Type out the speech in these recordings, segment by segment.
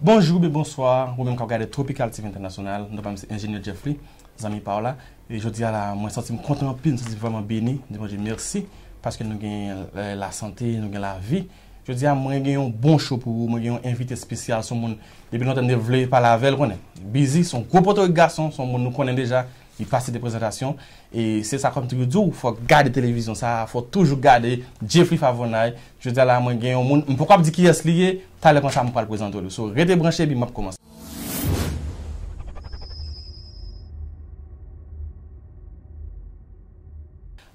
Bonjoube, bonsoir, woumèm kaw gade Tropical TV Internasyonal, nou pa mse Ingeniou Jeffery, zami Paula, e jodi a la mwen santi m kontenman pin, santi m fèman beni, di mwen di mersi, paske nou gen la sante, nou gen la vi, jodi a mwen gen yon bon chou pou, mwen gen yon invite spesyal, son moun, debi nou ten devle pa la vel, wène, bizi, son kou poto yon gason, son moun nou konen deja. yi pase de prezentasyon, e se sa konp te yu djou, fwa gade televizyon sa, fwa toujou gade, Jeff Lee fwa vonay, jwede la man gen yon moun, mpokop di ki yes liye, talekan sa mpal prezento li, so rete branche bi map komanse.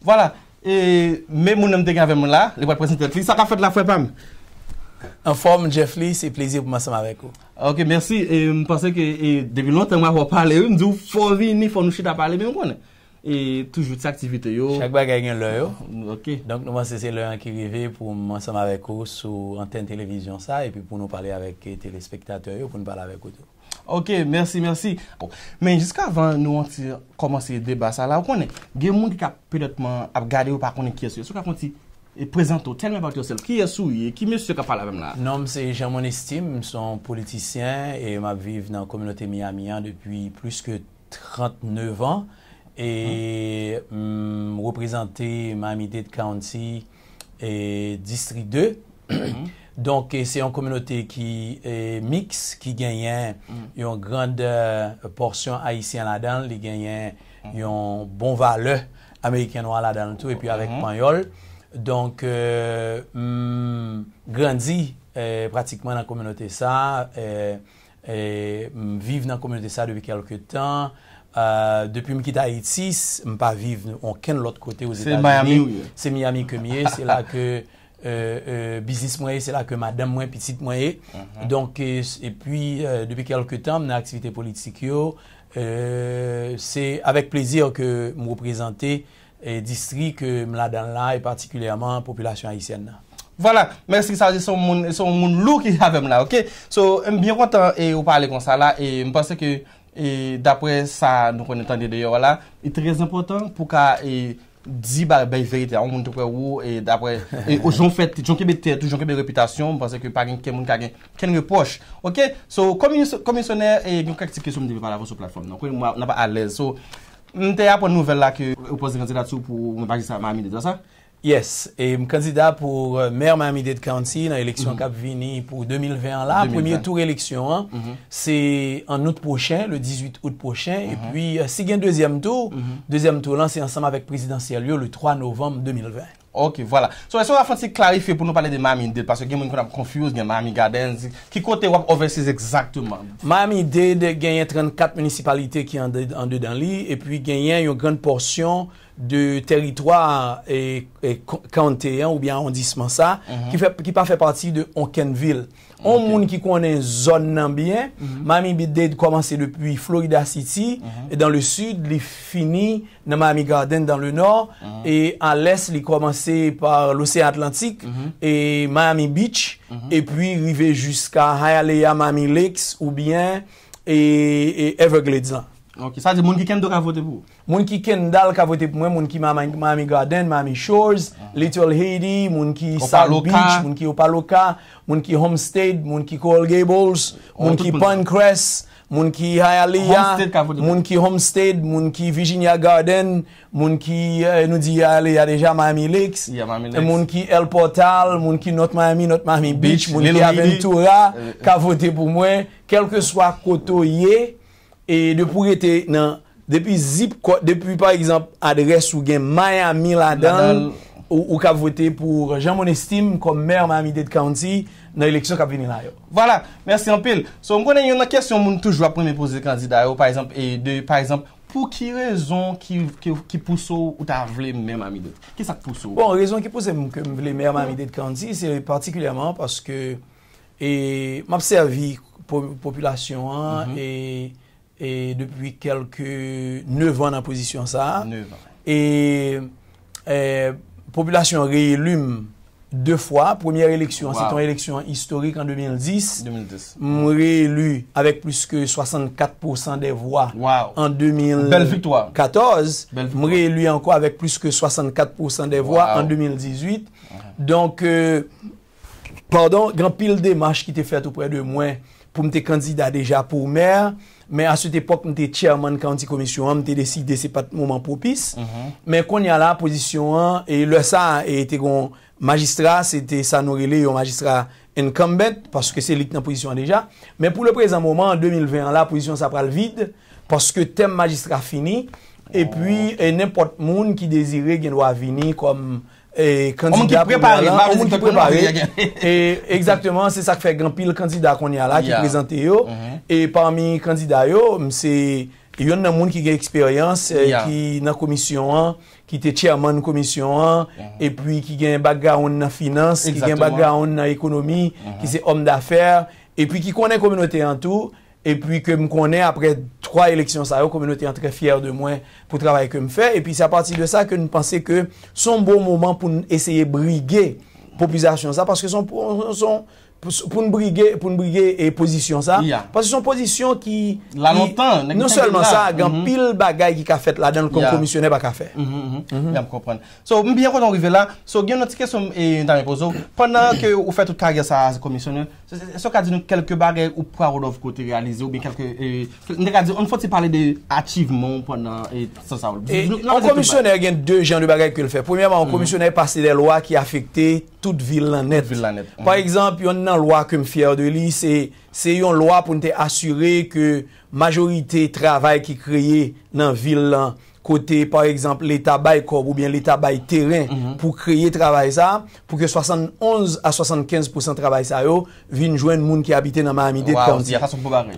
Vwala, e men moun mte gen ven moun la, le wap prezentat li, sa ka fwet la fwet pam? An fwem Jeff Lee, se plezi pou masama vek wou. Ok, mersi. E mpase ke devin lontan mwa wap pale yo, mdou fovi ni fon nou chita pale men mwone. E toujou tse aktivite yo. Chak bagay gen lor yo. Ok. Donk nou mwase se lor an ki vive pou mwansam avek yo sou anten televizyon sa e pi pou nou pale avek telespektatoy yo pou nou pale avek yo. Ok, mersi, mersi. Men, jiska avan nou an ti komanse deba sa la, wakone, gen mwonde ki ap pilotman ap gade yo pa konen kyes yo, sou ka konti... E prezento, tenme bak yo sel, ki yasou ye, ki mè sè ka pala vèm la? Non, mse, jè moun estime, mson politisyen, e m ap vive nan kominote Miami-Yan depi plus ke 39 an, e m reprezenté Miami-Dade County e Distri 2. Donk, se yon kominote ki miks, ki genyen yon grande euh, porsyon Haitien la dan, li genyen yon bon vale Amerikyanwa la dan tout, epi avèk Panyol. Donk, euh, m mm, grandi pratikman nan komyonote sa, m vive nan komyonote sa devy kelke tan, depi m kita Haiti, m pa vive, m ken l ot kote ouz Etats-Unis. Se Miami ke miye, se la ke bizis mwenye, se la ke madame mwenye, pitit mwenye. Uh-huh. Donk, epi euh, euh, devy kelke tan, m nan aktivite politik yo, se avek plezir ke m woprezenti, E distri ke m la dan la e partikulèman populasyon Haitien na. Voilà, mersi sa, son moun loup ki jave m la, ok? So, m byon kontan e ou pale kon sa la e m pense ke dapre sa nou kon entande deyo la, e trez important pou ka di ba beye verite, an moun toupe ou e dapre, e ojon fet, toujon kebe reputasyon, m pense ke parin ke moun kagen kenge poch, ok? So, komisyonèr, yon kaktike sou m dibe pala vò sou platform, nou kwen m wap alèz, so... Mwen te apon nouvel la ke ou pos de kanzidat sou pou mwen pagistran Miami-Dade, wa sa? Yes, e mwen kanzidat pou mer euh, Miami-Dade County nan eleksyon mhm. Kapvini pou 2020 an la. Premier tour eleksyon an, mhm. se an out pochen, le 18 out pochen. E pi si gen deuxième tour, mhm. deuxième tour lanse ansama vek prezidansi al yo le 3 novem 2020. Ok, wala. So, eson wap fonsi klarife pou nou pale de Miami-Dade, pase gen moun kon ap konfuse gen Miami Gardens, ki kote wap overseas exaktouman? Miami-Dade gen yon 34 municipalite ki yon de dan li, e pi gen yon yon gren porsyon... de teritwa e kanteyan e ou bien an disman sa ki mhm. pa fe parti de Oakenville. O moun ki konen zon nanbyen, mhm. Miami Beach Dead komanse depuy Florida City, mhm. e dan le sud li fini nan Miami Garden dan le nor, e an les li komanse par l'osean Atlantik e Miami Beach, e pwi rivey jiska Hialeah, Miami Lakes ou bien Evergladesan. Moun ki Kendall ka vote pou? Moun ki Kendall ka vote pou mwen Moun ki Miami Garden, Miami Shores Little Haiti, Moun ki Salt Beach Moun ki Opaloka, Moun ki Homestead Moun ki Coal Gables Moun ki Pancras, Moun ki Hialeah Moun ki Homestead Moun ki Virginia Garden Moun ki, nou di Hialeah deja Miami Lakes Moun ki El Portal Moun ki Not Miami, Not Miami Beach Moun ki Aventura Ka vote pou mwen Kelke swa koto ye E de pou rete nan, depi zip kote, depi par exemple adres ou gen Miami-Ladan ou ka vote pou Jean Monestime kon mer Miami-Dade County nan eleksyon ka vini la yo. Vala, mersi anpil. So mwen gen yon nan kesyon moun toujwa pou mwen pose kanzi da yo, par exemple, e de, par exemple, pou ki rezon ki pousse ou ta vle mer Miami-Dade? Ki sa pousse ou? Bon, rezon ki pousse mwen vle mer Miami-Dade County, se partiklyaman paske, e, map servi populasyon an, mm-hmm. e... E depi kelke 9 an nan pozisyon sa 9 an e, e, Populasyon re-elume 2 fwa Premye re-eleksyon Se ton re-eleksyon historik an 2010 M re-elume avèk pluske 64% De vwa An 2014 M re-elume an kwa avèk pluske 64% De vwa an 2018 Donk Pardon, gran pil demache ki te fèt Opre de mwen pou mte kandida Deja pou mèr men mm-hmm. a sot epok mte chairman kanti komisyon an, mte desi de sepat mouman propis, men kon yal la posisyon an, e lè sa ete kon magistra, sete sa norele yo magistra enkambet, paske se lit nan posisyon an deja, men pou le prezant mouman, en 2020 an la posisyon sa pral vide, paske tem magistra fini, e pi nèmpot moun ki dezire genwa vini kom magistra, E kandida pou mwen lan, o mwen ki prepare, e exactement se sa kfe gran pil kandida kon yal la ki prezante yo, e parmi kandida yo, mse yon nan moun ki gen eksperyans, ki nan komisyon an, ki te chairman komisyon an, e pi ki gen baga on nan finance, ki gen baga on nan ekonomi, ki se om dafer, e pi ki konen kominote an tou. et puis que me connais après trois élections ça la communauté est très fière de moi pour le travail que me fait et puis c'est à partir de ça que nous pensons que son bon moment pour essayer de briguer population ça parce que son son pou n'brige, pou n'brige e pozisyon sa. Ya. Pozisyon pozisyon ki... La notan. Non sel nan sa, gen pil bagay ki ka fet la gen l'kon komisyonè pa ka fet. Ya, m'kompren. So, m'byen kwa ton rive la, so gen nou tike sou, e yon dame pozou, pwennan ke ou fè tout kage sa komisyonè, sou ka di nou kelke bagay ou prarolov kote realize ou bi kelke... Ndè ka di, ou n'fot se pale de ativmon pwennan, e sa sa ou. On komisyonè gen de gen de bagay ki l'fè. Pwemyaman, on komisyonè lwa kem fyer de li, se yon lwa pou nte asyre ke majorite travay ki kreye nan vil lan, kote par ekzamp l'etabay kob ou bien l'etabay teren mhm. pou kreye travay sa pou ke 71 a 75% travay sa yo, vin jwen moun ki abite nan Mahamide.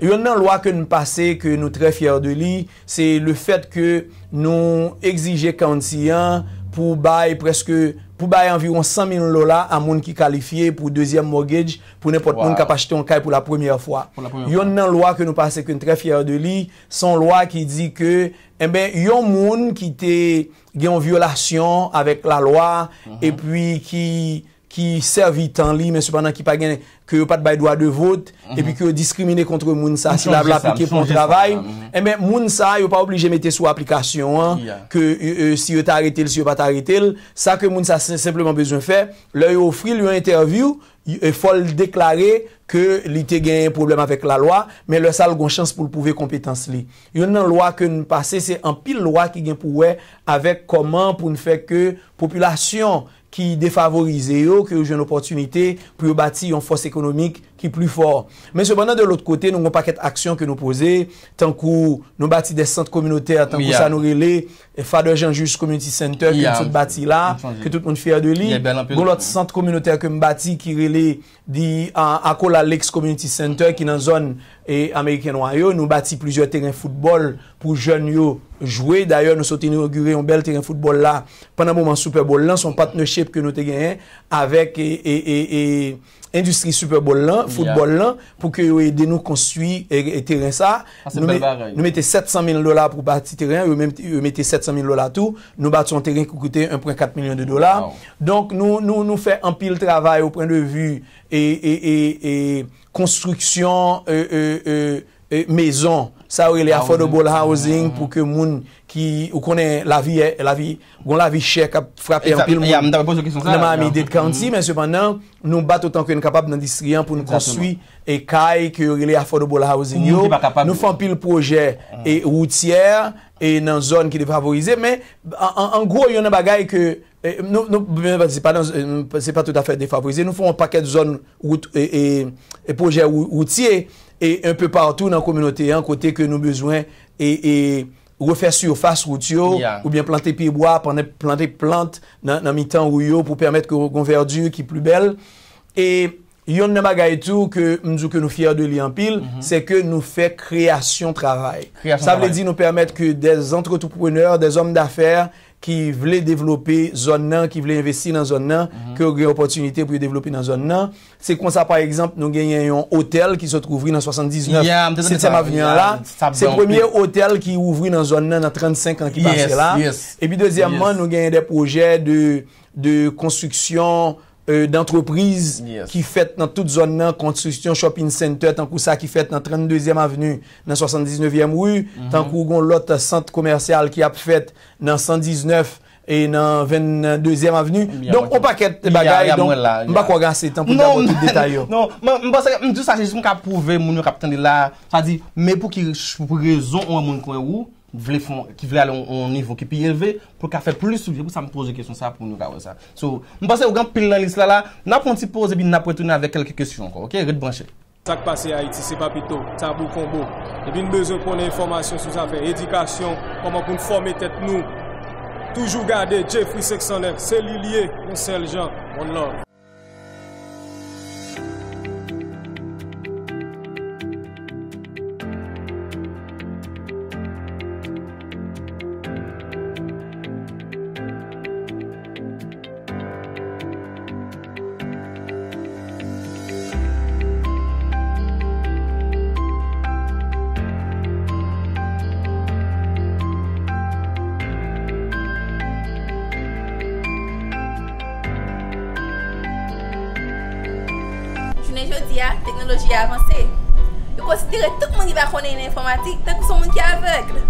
Yon nan lwa kem pase ke nou tre fyer de li, se le fet ke nou exije kant siyan pou bay preske, pou bay environ 100 000 lola a moun ki kalifiye pou deuxième mortgage, pou ne pot moun kapachete an kay pou la premiè fwa. Yon nan lwa ke nou pasekoun tre fyer de li, son lwa ki di ke, yon moun ki te gen yon violasyon avek la lwa, e pwi ki... ki servit an li, men sepandan ki pa gen, ki yo pat bay doa de vot, mhm. epi ki yo diskrimine kontre moun sa, si la vla aplike pou travay, mhm. e eh men moun sa, yo pa oblije mette sou aplikasyon, ki euh, euh, si yo ta arete, si yo pa ta arete, sa ke moun sa simplement bezon fe, le yo fril yo interviw, euh, fol deklare, ke li te genye problem avek la loa, men le sal gon chans pou l pouve kompetans li. Yon an loa ke nou pase, se an pil loa ki gen pou we, avek koman pou nou feke, populasyon, ki defavorize yo, ki yo jen opotunite pou yo bati yon fos ekonomik ki pli for. Men se banan de l ot kote, nou kon pa ket aksyon ke nou pose, tankou nou bati de sant kominote, tankou sa nou rele, e fade jan jous kominote center ke tout bati la, ke tout moun fyer de li, kon lot sant kominote ke m bati ki rele di akol aleks kominote center ki nan zon... E Ameriken wanyo nou bati plizyo teren foutbol pou joun yo jwe. D'ayor nou sote inaugure yon bel teren foutbol la. Panan mouman Super Bowl lan, son partnership ke nou teren avèk e industri Super Bowl lan, foutbol lan pou ke yo edè nou konstwi teren sa. Ase ah, bel baray. Nou mette 700 mil dola pou bati teren. Yo mette 700 mil dola tou. Nou bati son teren koukoutè 1.4 milyon de dola. Donk nou nou nou fè ampil travay ou pren de vu teren. e konstruksyon e E, mezon, sa ou ilè ah, affordable housing ah. pou ke moun ki ou konè la vi kon la vi chèk ap frappe anpil moun nan Miami-Dade County, men sepan nan nou bat otan ke nou kapap nan distriyan pou nou konsui e kaye ke ou ilè affordable housing yo, nou fon pil projè ah. e routier e nan zon ki defavorize, men an gro yon an bagay ke eh, nou, nou, nou, nou, nou, nou, nou, nou se pa euh, tout afe defavorize, nou fon pakèt zon e projè routier, men e un peu partou nan komyonote, an kote ke nou bezwen, e refes yow fas wout yow, ou bien plante pi wap, plante plante nan mi tan wou yow, pou permette konverdi yow ki plu bel. E yon nan magay tou, mzou ke nou fyer de li an pil, se ke nou fe kreasyon travay. Sa vle di nou permette ke des antre-toupreneur, des om dafer, ki vle devlope zon nan, ki vle investi nan zon nan, mhm. ki vle gwen opotunite pou yon devlope nan zon nan. Se kon sa, par ekzamp, nou genyen yon hotel ki se trouvri nan 79, se tem avnyan la. Se premier hotel ki yon ouvri nan zon nan nan 35 an ki passe la. E bi dezyanman, nou genyen de proje de konstuksyon Euh, d'entreprise ki fèt nan tout zon nan Konstitution Shopping Center Tan kou sa ki fèt nan 32èm avenu nan 79èm wou Tan kou gon lot a sant komersyal ki ap fèt nan 119èm et nan 22èm avenu Donk ou pakèt bagay donk, mba kwa gase tan pou d'abot tout detay yo Non, non, mba sakè, mba sakè, mba sakè, mba sakè, mba sakè, mba sakè, mba sakè ki vle ale on nivou, ki piye leve, pou ka fè plis souje, pou sa m pouze kesyon sa pou nou gawen sa. So, m basè ou gant pil nan lis la la, napwant si pose bi napwant toune avek kelke kesyon, ok? Rit branchè. Sak pase Haiti, se papito, tabou konbo, e bin bezè pwone informasyon souzave, edikasyon, koman pou m fòm etet nou, toujou gade, je fwi seksyonè, selilie, ou sel jan, on lòg. teknoloji avanse, yo konsitire tout moun ki va konnen yon informatik tan kou son moun ki avegle.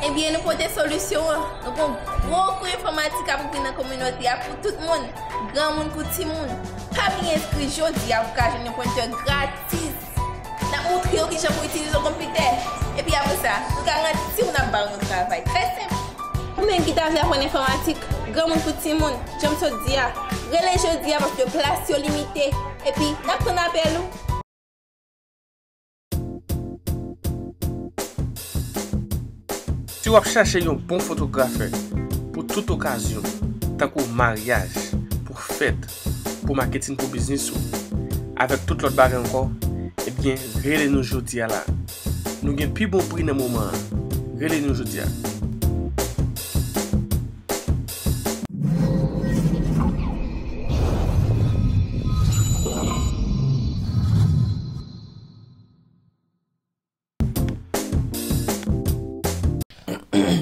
Ebyen eh nou kon de solusyon, nou kon boko informatik avon ki nan kominoti apou tout moun, gran moun kouti moun. A mi eskri jodi apou ka jen yon pwente gratis nan moun triyo ki jen pou itilize yon komputer. Epyi apou sa, nou ka ngan titi moun ap baron kravay. Très simple. Mwen ki ta fè avon informatik, gran moun kouti moun, jom so diya, rele jodi apos de plasyon limité. Epyi, nap ton apel ou? Si wap chache yon bon fotografe pou tout okasyon, tankou maryaj, pou fet, pou maketin pou biznis ou, avek tout lot bagen kon, ebyen rele nou jodia la. Nou gen pi bon pri nan mouman, rele nou jodia.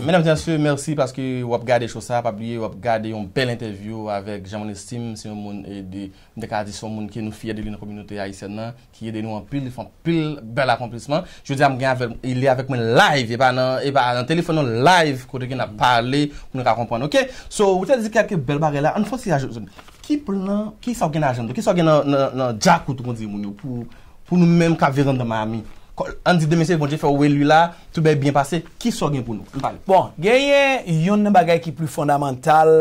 Menèm, dyan sè, mèrsi paske wap gade chosa ap ap liye, wap gade yon bel interview avèk Jamon Estime, si yon moun e dekazis yon moun ki nou fiyade li yon kominote a isè nan, ki yede nou an pil, yon fan pil bel akomplisman. Jwè diyan mwen gen, ilè avèk men live, e pa nan, e pa nan, telifon nan live kote gen ap pale, mwen ka kompwane, ok? So, wè diyan dizi kakè bel bare la, an fò si ajen, ki plè nan, ki sa wè gen ajen, ki sa wè gen nan, nan, nan, dja koutou kon diye moun yo, pou, pou nou menm ka veran de mami. anzi bon, bon, mm-hmm. mm-hmm. de mesye konje fè ouwe li la, toube bien pase, ki sou gen pou nou? Bon, genyen yon nan bagay ki plou fondamental,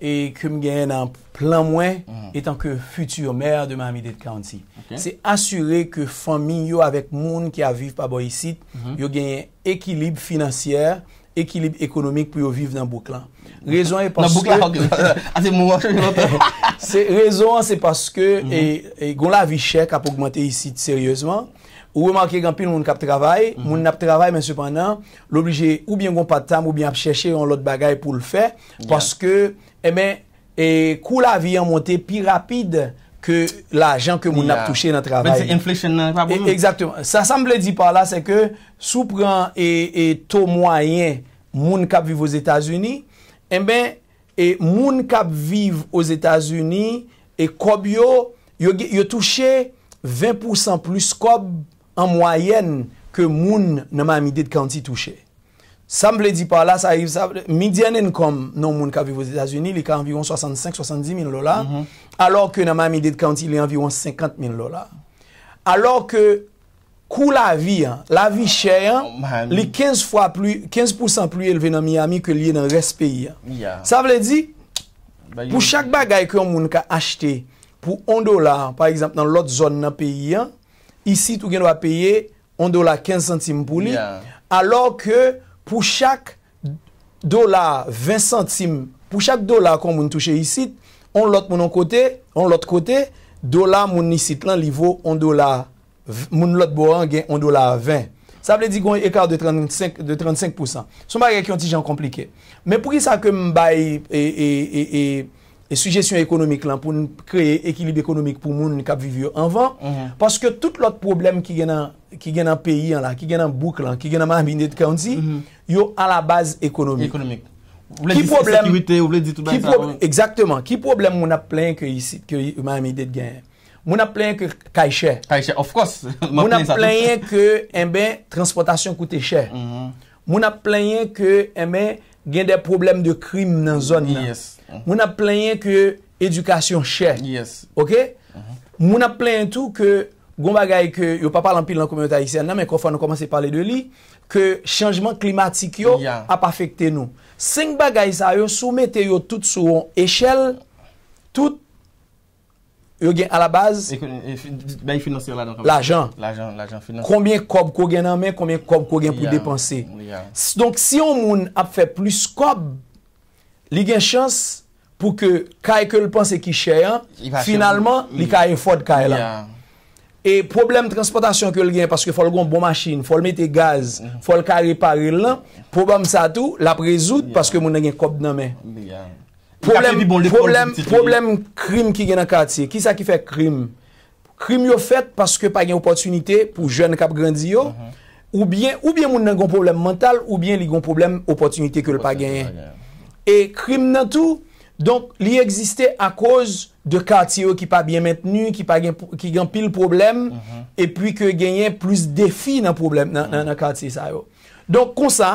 e kèm genyen nan plan mwen, etan ke futur mer de Miami-Dade County. Se asyre ke fami yo avèk moun ki aviv pa bo yisit, yo genyen ekilib finansyer, ekilib ekonomik pou yo viv nan bouk lan. Rezon e paske... Nan bouk lan, ok. Ase mou anjou yon. Rezon se paske, e goun la vi chèk ap augmente yisit seryèzman, ou wè mwè ak e gampi nou moun kap travay, mhm. moun nap travay men sepandan, l'oblije oubyen goun pat tam, oubyen ap chèche yon lot bagay pou l'fè, paske, e eh men, e kou la vi an montè pi rapide, ke la jan ke moun nap touche nan travay. Ben se inflation nan travay. Exactement. Sa sa mwen lè di par la, se ke, sou pran e to mwayen, moun kap viv wòs Etats-Unis, e men, e moun kap viv wòs Etats-Unis, e kob yo, yo touche 20% plus kob, an mwayen ke moun nan ma midi de kanti touche. Sa m vle di pa la, midi an enkom nan moun ka vi vo Zazuni, li ka anviron 65-70 min lola, alor ke nan ma midi de kanti li anviron 50 min lola. Alor ke kou la vi, la vi chè, li 15% pli elve nan Miami ke liye nan res peyi. Sa vle di, pou chak bagay ke moun ka achte, pou 1 dolar, par exemple, nan lot zon nan peyi, Isi tou gen wap peye 1 dolar 15 centime pou li. Alors ke pou chak dolar 20 centime, pou chak dolar kon moun touche isi, on lot moun an kote, on lot kote, dolar moun isi. Lan livo, moun lot bo an gen 1 dolar 20. Sa vle di kon ekar de 35%. Soma gen ki yon ti jan komplike. Men pou ki sa ke mba e... sujesyon ekonomik lan pou nou kreye ekilib ekonomik pou moun nou kap vivyo anvan, paske tout lout problem ki gen an peyi an la, ki gen an bouk lan, ki gen an Miami-Dade County, yo an la baz ekonomik. Ki problem, ki problem moun ap plen ke Miami-Dade gen? Moun ap plen ke kaj chè. Moun ap plen ke en ben transportasyon koute chè. Mhm. Moun ap plen ke en eh ben gen de problem de krim nan zon nan. Yes. Mhm. Moun ap plenye ke edukasyon chè. Yes. Ok? Mhm. Moun ap plenye tout ke goun bagay ke, yo pa palan pil lan komentary se an nan, men kon fwa nou komanse pale de li, ke chanjman klimatik yo ap afekte nou. Seng bagay sa yo soumete yo tout souon, eshel, tout, yo gen ala baz, l'ajan. L'ajan, l'ajan, l'ajan. Konbyen kob ko gen nan men, konbyen kob ko gen pou depanse. Ya, ya. Donk si yon moun ap fe plus kob, li gen chans, pou ke kay ke l panse ki chè an, finalman, li kay yon fòd kay lan. E problem transportasyon ke l gen, paske fòl gon bon machin, fòl mette gaz, mm-hmm. fòl kay riparil lan, problem sa tou, la prezout, paske moun gen kop nan men. Bon problem krim ki gen an katse, ki sa ki fè krim? Krim yo fèt, paske pa gen opotunite, pou jèn kap grandiyo, mm-hmm. ou bien moun gen gon problem mental, ou bien li gon problem opotunite ke l pa gen. E krim nan tou, Donk li egziste a koz de kati mhm. yo ki pa biye mentenu, ki pa gen pil problem, epwi ke genyen plus defi nan problem nan nan kati sa yo. Donk konsa,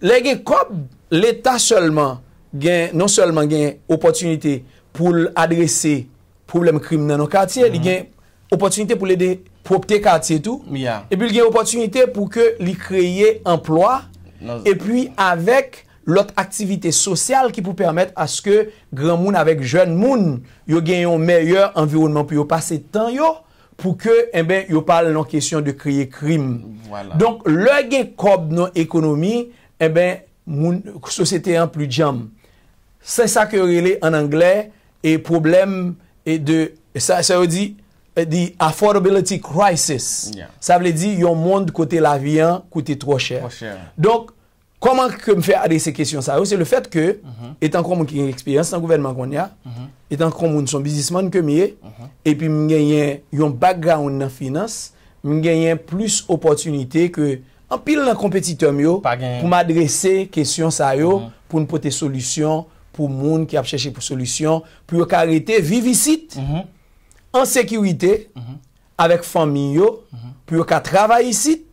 le gen kop, l'Etat seman gen, non seman gen opotunite pou l'adrese problem krim nan nan kati, mhm. li gen opotunite pou lede propte kati etou, epwi gen opotunite pou ke li kreye emplwa, epwi avek, lot aktivite sosyal ki pou permèt aske gran moun avek jwen moun yo gen yon meyye environman pou yo pase tan yo, pou ke eh yo pale nan kesyon de kriye krim. Donk, le gen kob nan ekonomi, eh moun sosyete an plu jam. Se sa ke rele an angle, e problem e de, se yo eh, di, affordability crisis. Sa vle di, yon moun kote la viyan, kote tro chè. Donk, Koman ke m fe adrese kesyon sa yo? Se le fet ke, etan kon moun ki gen l'eksperyans nan gouvenman kon ya, etan kon moun son bizisman ke miye, epi m genyen yon background nan finance, m genyen plus opotunite ke an pil nan kompetitom yo pou m adrese kesyon sa yo, pou m pote solusyon, pou moun ki ap cheshe pou solusyon, pou yon ka arete vivisit, an sekirite, avek fami yo, pou yon ka travayisit,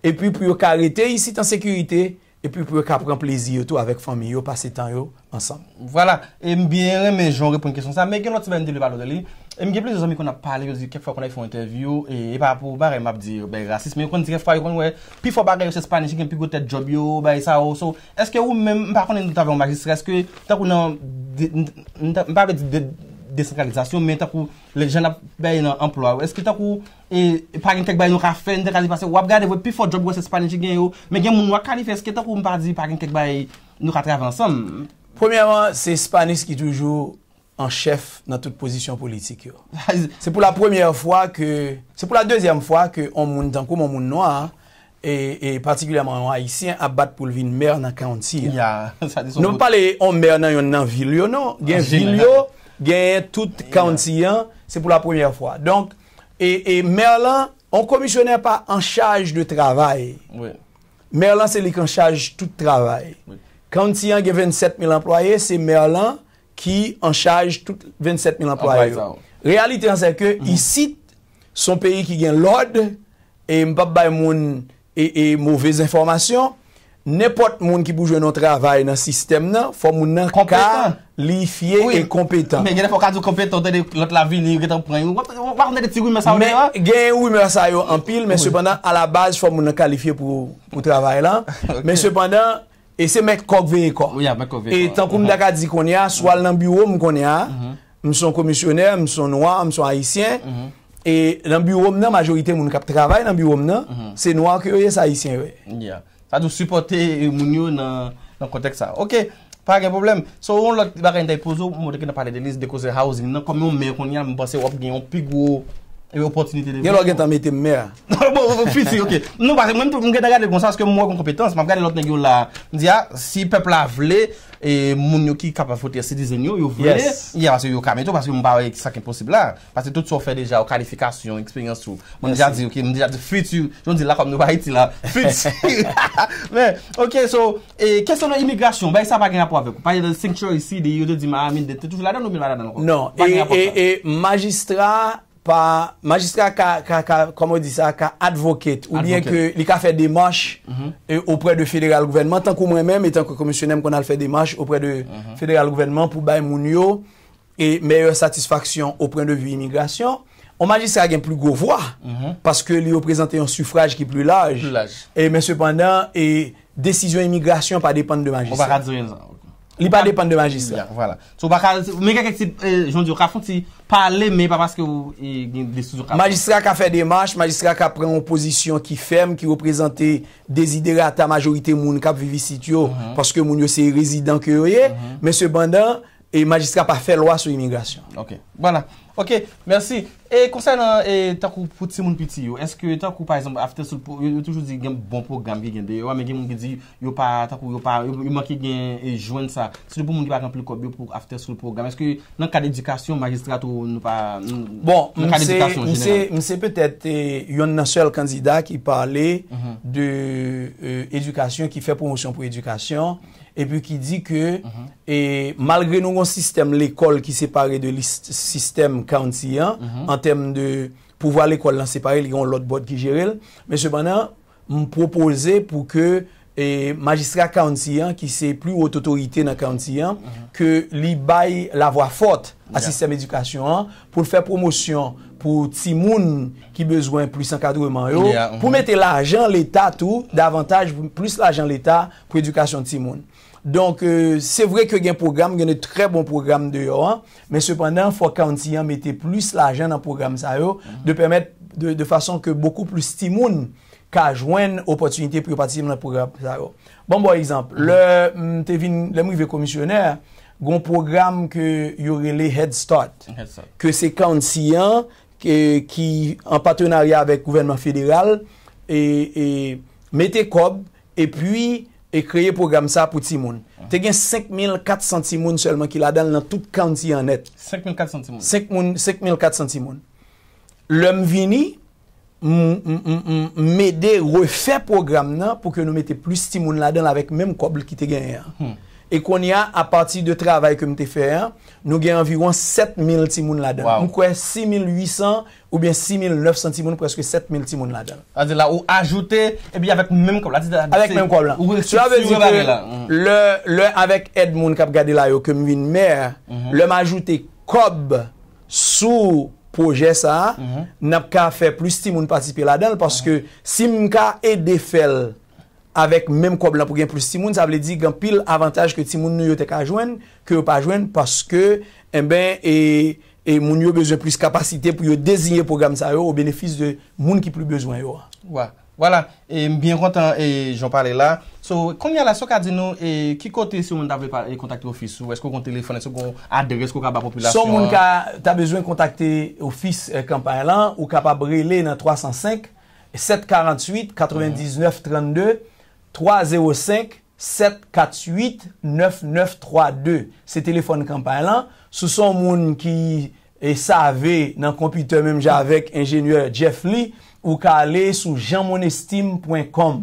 epi pou yon ka arete isit an sekirite, epi pou ek apren plezi yo tou avek fami yo, pase tan yo, ansan. Vwala, mbiye reme joun repon kesyon sa, me gen lò ti ven dile balo deli, mbiye plezi yo zon mi kon ap pale yo zi, kek fwa kon la yon fwen interviyo, e pa pou bar em ap dire, ben rasist, men yon kon dire fwa yon wè, pi fwa bar yon se Spanish, yon pi go tèt job yo, ben yon sa ou, oh, so eske ou men, mpa kon en lout avyon magistre, eske tak ou nan, mpa ap de di, mpa ap de di, destralizasyon men ta kou le jen ap bay nan emplwa wè. Eske ta kou e pagin kek bay nou ka fèn de razipasyon wap gade wè pi fòt job wè se Spanis ki gen yo men non. gen moun wakani fè. Eske ta kou mpa di pagin kek bay nou ka tre avansan? Ah, Premiyaman, se Spanis ki toujou an chef nan tout pozisyon politik yo. Se pou la premier fwa ke, se pou la deyem fwa ke om moun tankou moun moun noa e partikulyaman wè Aisyen abat pou lvin mer nan kaonti. Nou pale om mer nan yon nan vil yo nou. Gen vil yo genye tout Kauntiyan, se pou la premiè fwa. Donk, e Merlan, an komisyonè pa an chaj de travay. Merlan se li kan chaj tout travay. Kauntiyan gen 27 mil employè, se Merlan ki an chaj tout 27 mil employè. Realite an se ke, i sit, son peyi ki gen l'od, e mpap bay moun, e mouvèz informasyon, Nèpot moun ki pou jwè nou travay nan sistem nan, fò moun nan kalifiye e kompetan. Mè genè fò ka djou kompetan, ton te de lòt la vi, ni yon ketan pran yon, wak mè de ti wimè sa yon, gen yon wimè sa yon anpil, mè sepandan, a la baz fò moun nan kalifiye pou travay lan, mè sepandan, e se mè kòk vey e kòk. Ou ya, mè kòk vey e kòk. E tankou mè dakadzi kon ya, swal nan biwòm kon ya, mè son komisyonè, mè son noy, mè son haisyen, e Adou supporte moun yo nan kontek sa. Ok, pa gen problem. So, on lak bar enday pozo, moun deke nan pale de lis deko ze housing. Nan komyon meyon konye am basen wap genyon pig wou. E wè opotinite de vle. Gè lò gen ta mette mè. Mwen gen ta gade konsans ke mwen wè kon kompetans, mwen gade lotne gè yon la. Si pepla vle, mwen yon ki kapavote yon si dizen yon, yon vle, yon yon kame. Yon basi mwen bawe yon sa kem posibla. Basi tout so fè deja o kalifikasyon, experience true. Mwen gen di yon ki, mwen gen di yon, mwen gen di yon, mwen gen di yon, mwen gen di yon, mwen gen di yon, mwen gen di yon, mwen gen di yon, m pa magistra ka advokate ou liye ke li ka fè demache ouprè mhm. e, de fèderal gouvenman, tankou mwen mèm et tankou komisyonèm kon al fè demache ouprè de mhm. fèderal gouvenman pou bay moun yo e meyè satisfaction ouprè de vi imigrasyon. Ou magistra gen plou govwa, mhm. paske li yo prezante yon suffrage ki plou laj, men sepandan e desisyon imigrasyon pa depande de magistra. Ou pa kazo yon zan. Li pa depan de magistra. Vwala. So baka, mwen kek se jondi wakafon, ti pa eh, aleme, pa paske w eh, gen desu wakafon. Magistra ka fe demache, magistra ka pren oposisyon ki fem, ki w prezante desiderata majorite moun kap vivi sityo, mhm. paske moun yo se rezidant ke yoye, men mhm. sebandan... E magistrat pa fè lwa sou imigrasyon. Ok. Bwana. Ok, mersi. E konsey nan takou pou tse moun piti yo, eske takou par exemple, yo toujou di gen bon program gen be, yo ame gen moun ki di, yo pa, takou yo pa, bon yo man ki gen joen sa. Se yo pou moun ki par exemple, yo kop yo pou aftè sol program, eske nan kal edikasyon, magistrat ou nou pa... Bon, mse peutète eh, yon nan sel kanzida ki pale mhm. de edikasyon, euh, ki fè promosyon pou edikasyon, epi ki di ke malgre nou yon sistem l'ekol ki separe de liste sistem kauntiyan, an tem de pouwa l'ekol lan separe, li yon lot bot ki jere men sepana, m pou pose pou ke magistra kauntiyan ki se pli wot otorite nan kauntiyan, ke li bay la vwa fote a sistem edukasyon pou fè promosyon pou timoun ki bezwen plus ankadouman yo, pou mhm. mette la jan l'etat ou davantage plus la jan l'etat pou edukasyon timoun Donk, euh, se vre ke gen program, gen ne tre bon program de yo an, men sepandan, fwa 46 an mette plus la jen nan program sa yo, de permet de fason ke boku plus timoun ka jwen opotunite pre-patisim nan program sa yo. Bon, bon, ekzamp, mm-hmm. le mrive mm, komisyoner, gon program ke yore le Head Start, ke se 46 an, ki an patenarya avèk gouvenman federal, mette kob, e pwi, E kreye program sa pou ti moun. Te gen 5400 ti moun selman ki la dal nan tout kanti anet. 5400 ti moun? 5400 ti moun. Lèm vini, mède refè program nan pou ke nou mette plus ti moun la dal avèk mèm kobl ki te gen ya. E kon ya a pati de travay kem te fer, nou gen anviron 7000 ti moun la den. Mwen kwen 6800 ou bien 6900 ti moun preske 7000 ti moun la den. A zi la ou ajoute, e biye avek menm kwa blan. Avek menm kwa blan. Ou respektive vane la. Su la vezi ke, le avek ed moun kap gade la yo kem vin mer, lèm mhm. ajoute kob sou poje sa, mhm. nap ka fe plis ti moun pati pe la den, paske mhm. si mka e defel, avèk mèm kwa blan pou gen plus ti moun, sa vle di gen pil avantaj ke ti moun nou yo te ka ajoen, ke yo pa ajoen, paske mwen yo bezwen plus kapasite pou yo dezigne program sa yo ou benefis de moun ki plou bezwen yo. Wa, wala, mbyen kontan joun pale la. So, konmya la, so ka di nou, ki kote si moun davè kontakte ou fis, ou esko kon telefon, esko kon adere, esko kon ba popilasyon? Son moun ka, ta bezwen kontakte ou fis kanpay lan, ou kapabre le nan 305-748-9932, 3 0 5 7 4 8 9 9 3 2. Se telefon kampan lan, sou son moun ki e save nan kompiteur menm javek ingenieur Jeff Lee, ou ka ale sou jamanestim.com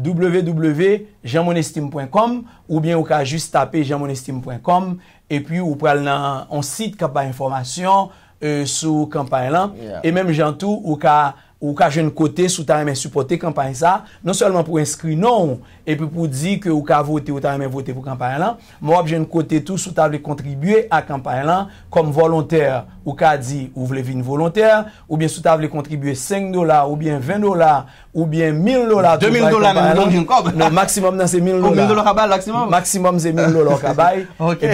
www.jamanestim.com ou bien ou ka juste tape jamanestim.com e pi ou pral nan on site kap ba informasyon e, sou kampan lan. E menm jantou ou ka... Ou ka jen kote sou ta reme supporte kampanye sa, non selman pou inskri non, e pou pou di ke ou ka vote ou ta reme vote pou kampanye la, mou ap jen kote tou sou ta vle kontribuye a kampanye la, kom volontèr, ou ka di ou vle vine volontèr, ou bien sou ta vle kontribuye 5 dolar, ou bien 20 dolar, ou bien 1000 dolar, 2000 dolar men yon jen kob, non, non maksimum nan se 1000 dolar, ou 1000 dolar kabal, maksimum, maksimum se 1000 dolar kabay,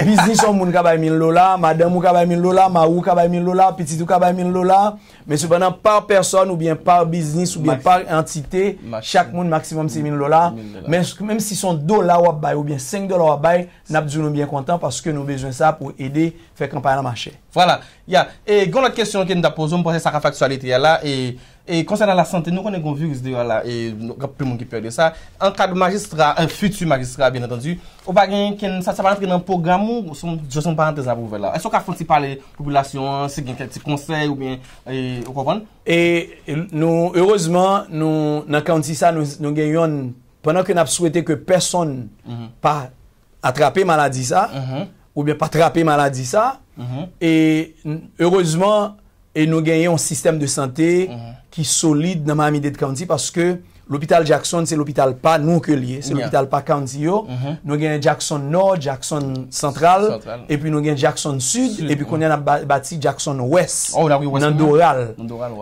bisnis yon moun kabay 1000 dolar, madem ou kabay 1000 dolar, ma ou kabay 1000 dolar, pitit ou kabay 1000 dolar, Men sou banan par person ou bien par biznis ou bien par entite, chak moun maksimum se min lola. Men si son dola wap bay ou bien 5 dola wap bay, nap zounon byen kontan paske nou bezwen sa pou ede fe kampanye la mache. Vwala, ya. E goun la kestyon ke nou da pozoun pou se sakafak sou alitya la. E konse nan la sante, nou konen kon virouz deyo la, e nou kap pou moun ki perde sa, an kad magistra, an futu magistra, bien atendu, ou bagen, ken sa sa van entre nan program ou, son, jason parantez ap ouvela. E so ka fonsi pale, populasyon, se gen kel ti konse, ou bien, e, ou kovon? E, e nou, heurezman, nou, nan kantisa, nou gen yon, penan ke nap souwete ke person mhm. pa atrape maladi sa, mhm. ou bien pa trape maladi sa, mhm. e heurezman, nou, E nou genye yon sistem de sante ki mm-hmm. solide nan Miami-Dade County paske l'opital Jackson se l'opital pa nou ke liye, se l'opital pa county yo. Mm-hmm. Nou genye Jackson Nord, Jackson Central, epi nou genye Jackson Sud, epi mm-hmm. konye oh, nan bati Jackson West, nan Doral.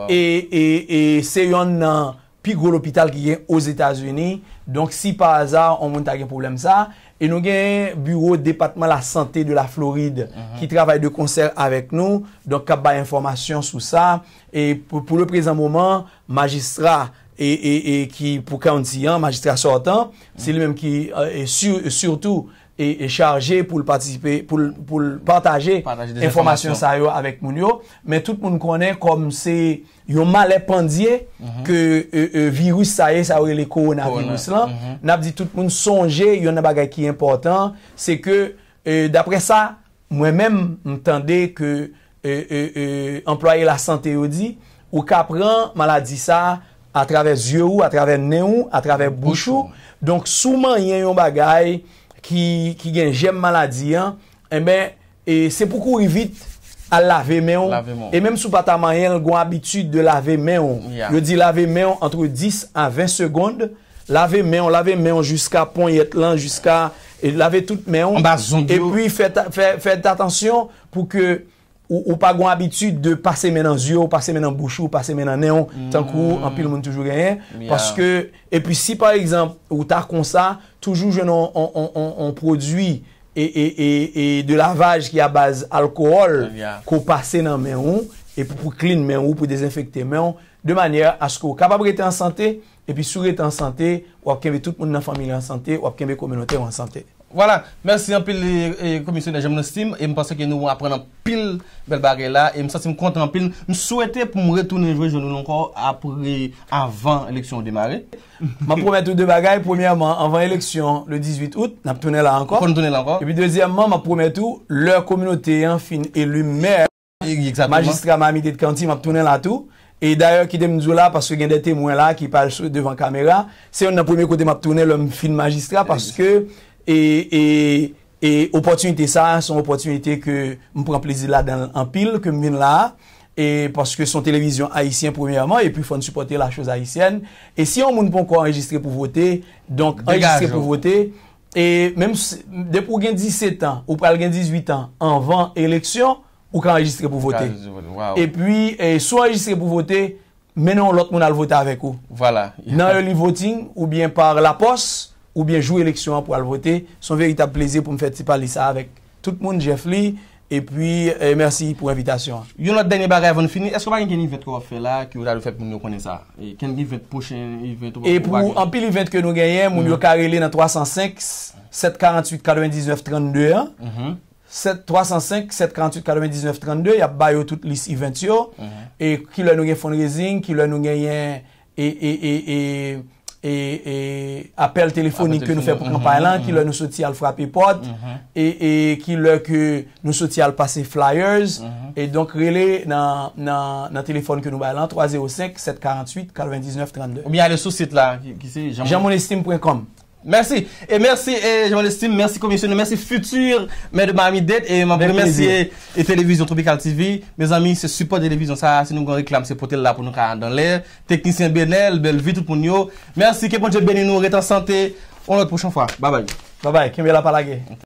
E se yon nan pi gwo l'opital ki genye oz Etasouni, donk si pa azar on mwen tagye problem sa, E nou gen bureau Depatman la Santé de la Floride mhm. ki travay de konser avèk nou, donk kap bay informasyon sou sa. E pou le prezant mouman, magistra, pou kaon si an, magistra sortan, se lè menm ki, e surtout, e charje pou l partaje informasyon sa yo avèk moun yo. Men tout moun konè kom se yon male pandye ke virus sa ye sa ouye le koronavirus lan. Nap di tout moun sonje yon bagay ki important se ke euh, dapre sa mwen men mtande ke euh, euh, employe la sante yo di, ou ka pran maladi sa atrave zye ou, atrave ne ou, atrave bouch ou. Donk souman yon bagay ki gen jem maladi, eh eh, se pou kou evit al lave menon, e menm sou pata mayen, gwen abitud de lave menon, lave menon entre 10 a 20 segonde, lave menon, lave menon, jiska pon yet lan, eh, lave tout menon, e pou fèd atansyon pou ke Ou pa gwen abitud de pase men an zyo, pase men an bouchou, pase men an neon, mm. tan kou an pil moun toujou genyen. E pi si par exemple, ou tar kon sa, toujou jenon an produi e de lavaj ki a baz alkohol ko pase nan men ou, e pou klin men ou, pou dezenfekte men ou, de manye asko kapabre ete an sante, e pi sou ete an sante, wap kenve tout moun nan familie an sante, wap kenve kominote an sante. Wala, mersi an pil le komisyon e jem nou stim, e m panse ke nou w apren an pil bel bagay la, e m sase m kontan an pil m souwete pou m retounen jou jounoun ankon apre, avan leksyon ou demare. Ma pou mwen tou de bagay, premiyaman, avan leksyon le 18 out, nap tounen la ankon. E pi dezyamman, ma pou mwen tou, lor komyonote, an fin, elu mèr magistra ma amite de kanti, map tounen la tou, e dayor ki dem zou la paske gen de temwen la ki pal sou devan kamera, se yon nap pou mwen kote map tounen lom fin magistra, paske E, e, e opotunite sa, son opotunite ke mpren plezi la den anpil, ke mwen la, e paske son televizyon haisyen premiyaman, e pi fan supporte la chouz haisyen, e si yon moun pou kon enregistre pou vote, donk enregistre pou vote, e mèm depou gen 17 an, ou pral gen 18 an, anvan eleksyon, ou kon enregistre pou vote. E pi, sou enregistre pou vote, menon lout moun alvote avek ou. Voilà. Nan yon li votin, ou bien par la posse, ou bien jou éleksyon pou alvote, son veritab plézi pou mwen fè tipa lisa avèk tout moun Jeff Lee, et puis mersi pou evitasyon. Yon lot denye barè avon fini, eske pa gen yon event kwa wafè la, ki ou ralou fèp mwen yo konè sa? E pou anpil event kwen nou genyen, mwen yo karele nan 305-748-99-32, 305-748-99-32, yap bayo tout lis event yo, e ki lè nou gen fundraising, ki lè nou genyen, e... E, e apel telefonik ke nou fè pou Kampailan mhm, ki mhm. lò nou soti al frapi pot mhm. e, e ki lò ke nou soti al pase flyers e donk rele nan nan telefon ke Kampailan 305-748-4919-32 Ou mi a le sou sit la ki se jamonestime.com Mersi, e mersi, e jaman estime, mersi komisyon, mersi futur mè de mami det, e mè mè mersi e televizyon Tropical TV, mè zami se support televizyon sa, se nou gwen reklam se potel la pou nou ka dan lè, teknisyen benel, bel vitou pou nyò, mersi, keponje benin bon nou, reta santè, on lòt pouchon fwa, babay. Babay, kembe la palage.